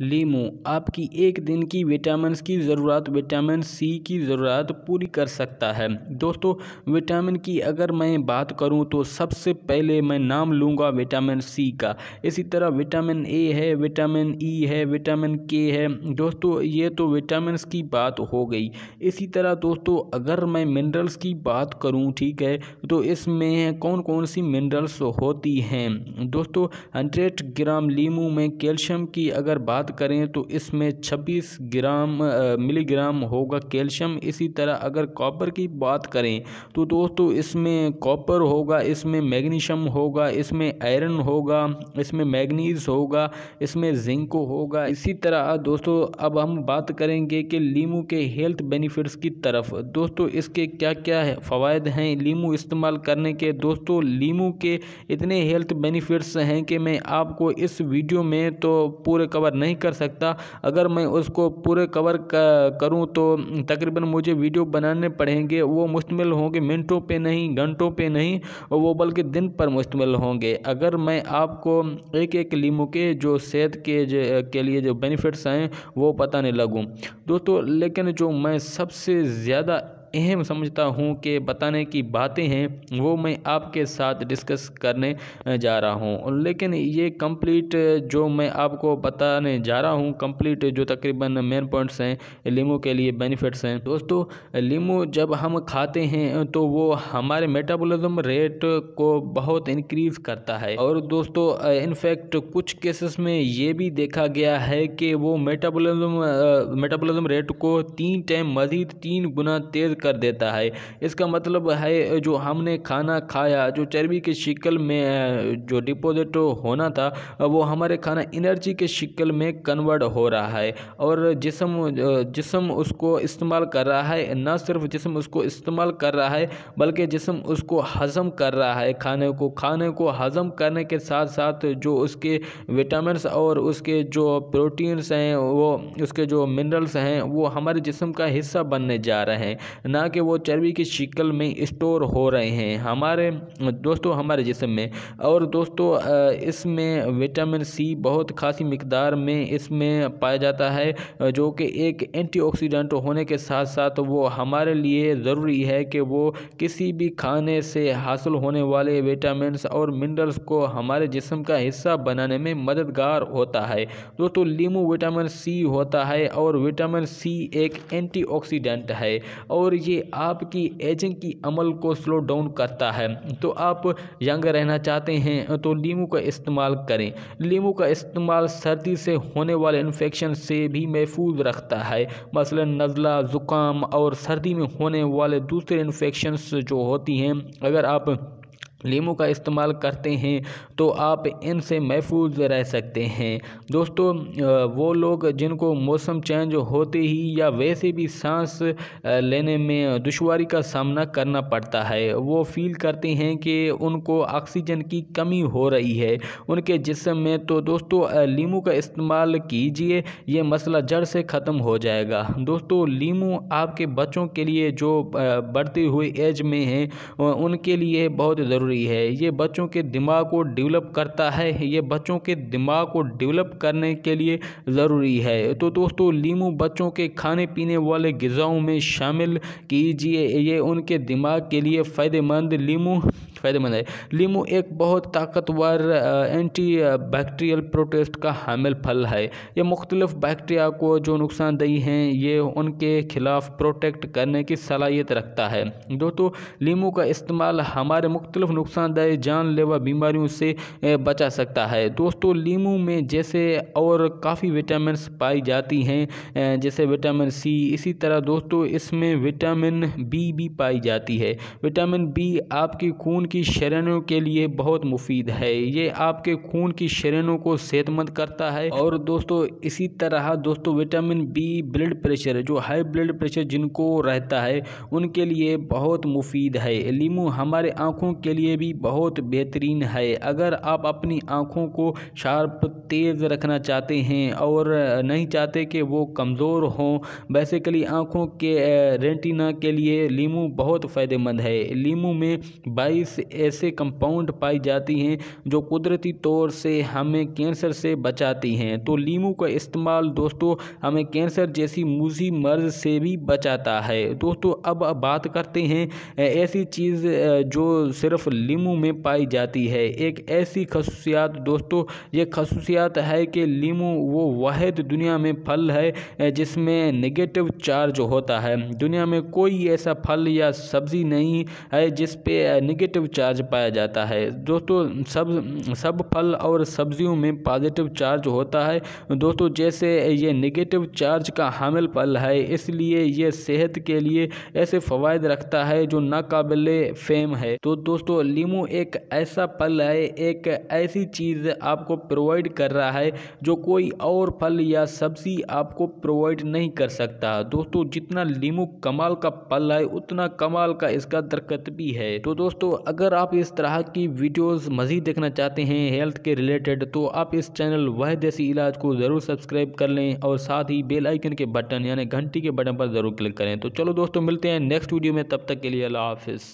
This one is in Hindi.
लीमू आपकी एक दिन की विटामिन की ज़रूरत विटामिन सी की ज़रूरत पूरी कर सकता है दोस्तों विटामिन की अगर मैं बात करूं तो सबसे पहले मैं नाम लूंगा विटामिन सी का इसी तरह विटामिन ए है विटामिन ई है विटामिन के है दोस्तों ये तो विटामिन की बात हो गई इसी तरह दोस्तों अगर मैं मिनरल्स की बात करूँ ठीक है तो इसमें कौन कौन सी मिनरल्स होती हैं दोस्तों हंड्रेड ग्राम लीमू में कैल्शियम की अगर बात बात करें तो इसमें 26 ग्राम मिलीग्राम होगा कैल्शियम इसी तरह अगर कॉपर की बात करें तो दोस्तों इसमें कॉपर होगा इसमें मैग्नीशियम होगा इसमें आयरन होगा इसमें मैग्नीज होगा इसमें जिंक होगा इसी तरह दोस्तों अब हम बात करेंगे कि लीमू के हेल्थ बेनिफिट्स की तरफ दोस्तों इसके क्या क्या है फ़वाद हैं लीमू इस्तेमाल करने के दोस्तों लीमू के इतने हेल्थ बेनिफिट्स हैं कि मैं आपको इस वीडियो में तो पूरे कवर नहीं नहीं कर सकता अगर मैं उसको पूरे कवर करूँ तो तकरीबन मुझे वीडियो बनाने पड़ेंगे वो मुश्तमिल होंगे मिनटों पे नहीं घंटों पे नहीं वो बल्कि दिन पर मुश्तमिल होंगे अगर मैं आपको एक एक लीमू के जो सेहत के जो के लिए जो बेनिफिट्स हैं वो पता नहीं लगूँ दोस्तों लेकिन जो मैं सबसे ज़्यादा अहम समझता हूँ कि बताने की बातें हैं वो मैं आपके साथ डिस्कस करने जा रहा हूँ लेकिन ये कंप्लीट जो मैं आपको बताने जा रहा हूँ कंप्लीट जो तकरीबन मेन पॉइंट्स हैं लीमू के लिए बेनिफिट्स हैं दोस्तों लीमू जब हम खाते हैं तो वो हमारे मेटाबोलिज्म रेट को बहुत इंक्रीज़ करता है और दोस्तों इनफैक्ट कुछ केसेस में ये भी देखा गया है कि वो मेटाबोलिज़्म मेटाबोलिज्म रेट को तीन टाइम मज़ीद तीन गुना तेज़ कर देता है इसका मतलब है जो हमने खाना खाया जो चर्बी के शिकल में जो डिपोजिट होना था वो हमारे खाना एनर्जी के शिकल में कन्वर्ट हो रहा है और जिसम जिसम उसको इस्तेमाल कर रहा है ना सिर्फ जिसम उसको इस्तेमाल कर रहा है बल्कि जिसम उसको हज़म कर रहा है खाने को खाने को हज़म करने के साथ साथ जो उसके विटामिन और उसके जो प्रोटीन्स हैं वो उसके जो मिनरल्स हैं वो हमारे जिसम का हिस्सा बनने जा रहे हैं ना कि वो चर्बी की शिकल में स्टोर हो रहे हैं हमारे दोस्तों हमारे जिसम में और दोस्तों इसमें विटामिन सी बहुत खासी मकदार में इसमें पाया जाता है जो कि एक एंटीऑक्सीडेंट होने के साथ साथ वो हमारे लिए ज़रूरी है कि वो किसी भी खाने से हासिल होने वाले विटामिन और मिनरल्स को हमारे जिसम का हिस्सा बनाने में मददगार होता है दोस्तों लीमू विटामिन सी होता है और विटामिन सी एक एंटीऑक्सीडेंट है और ये आपकी एजिंग की अमल को स्लो डाउन करता है तो आप यंग रहना चाहते हैं तो लीमू का इस्तेमाल करें लीमू का इस्तेमाल सर्दी से होने वाले इन्फेक्शन से भी महफूज रखता है मसलन नज़ला ज़ुकाम और सर्दी में होने वाले दूसरे इन्फेक्शंस जो होती हैं अगर आप लीमू का इस्तेमाल करते हैं तो आप इनसे महफूज रह सकते हैं दोस्तों वो लोग जिनको मौसम चेंज होते ही या वैसे भी सांस लेने में दुश्वारी का सामना करना पड़ता है वो फील करते हैं कि उनको ऑक्सीजन की कमी हो रही है उनके जिसम में तो दोस्तों लीम का इस्तेमाल कीजिए ये मसला जड़ से ख़त्म हो जाएगा दोस्तों लीम आपके बच्चों के लिए जो बढ़ते हुए एज में हैं उनके लिए बहुत ज़रूरी ज़रूरी है ये बच्चों के दिमाग को डेवलप करता है ये बच्चों के दिमाग को डेवलप करने के लिए ज़रूरी है तो दोस्तों लीमू बच्चों के खाने पीने वाले गज़ाओं में शामिल कीजिए ये उनके दिमाग के लिए फ़ायदेमंद लीमू फ़ायदेमंद है लीमू एक बहुत ताकतवर एंटी बैक्टीरियल प्रोटेस्ट का हामिल फल है ये मुख्तलिफ बैक्टीरिया को जो नुकसानदेही हैं ये उनके खिलाफ प्रोटेक्ट करने की सलाहियत रखता है दोस्तों लीमू का इस्तेमाल हमारे मुख्तलिफ नुकसानदेही जानलेवा बीमारियों से बचा सकता है दोस्तों लीमू में जैसे और काफ़ी विटामिन पाई जाती हैं जैसे विटामिन सी इसी तरह दोस्तों इसमें विटामिन बी भी पाई जाती है विटामिन बी आपकी खून की शरणों के लिए बहुत मुफीद है ये आपके खून की शरणों को सेहतमंद करता है और दोस्तों इसी तरह दोस्तों विटामिन बी ब्लड प्रेशर जो हाई ब्लड प्रेशर जिनको रहता है उनके लिए बहुत मुफीद है लीमू हमारे आँखों के लिए भी बहुत बेहतरीन है अगर आप अपनी आँखों को शार्प तेज़ रखना चाहते हैं और नहीं चाहते कि वो कमज़ोर हों बेसिकली आँखों के रेटिना के लिए लीम बहुत फ़ायदेमंद है लीमू में बाईस ऐसे कंपाउंड पाई जाती हैं जो कुदरती तौर से हमें कैंसर से बचाती हैं तो लीमू का इस्तेमाल दोस्तों हमें कैंसर जैसी मूजी मर्ज से भी बचाता है दोस्तों अब बात करते हैं ऐसी चीज़ जो सिर्फ लीमू में पाई जाती है एक ऐसी खसूसियात दोस्तों ये खसूसियात है कि लीमू वो वाद दुनिया में फल है जिसमें नेगेटिव चार्ज होता है दुनिया में कोई ऐसा फल या सब्ज़ी नहीं है जिस पे नेगेटिव पॉजिटिव चार्ज पाया जाता है दोस्तों सब सब फल और सब्जियों में पॉजिटिव चार्ज होता है दोस्तों जैसे ये नेगेटिव चार्ज का हामिल फल है इसलिए ये सेहत के लिए ऐसे फवायद रखता है जो नाकबिल फेम है तो दोस्तों लीमू एक ऐसा फल है एक ऐसी चीज़ आपको प्रोवाइड कर रहा है जो कोई और फल या सब्जी आपको प्रोवाइड नहीं कर सकता दोस्तों जितना लीमू कमाल का फल है उतना कमाल का इसका दरकत भी है तो दोस्तों अगर आप इस तरह की वीडियोस मज़ीद देखना चाहते हैं हेल्थ के रिलेटेड तो आप इस चैनल वह देसी इलाज को ज़रूर सब्सक्राइब कर लें और साथ ही बेल आइकन के बटन यानी घंटी के बटन पर ज़रूर क्लिक करें तो चलो दोस्तों मिलते हैं नेक्स्ट वीडियो में तब तक के लिए अल्लाह हाफिज़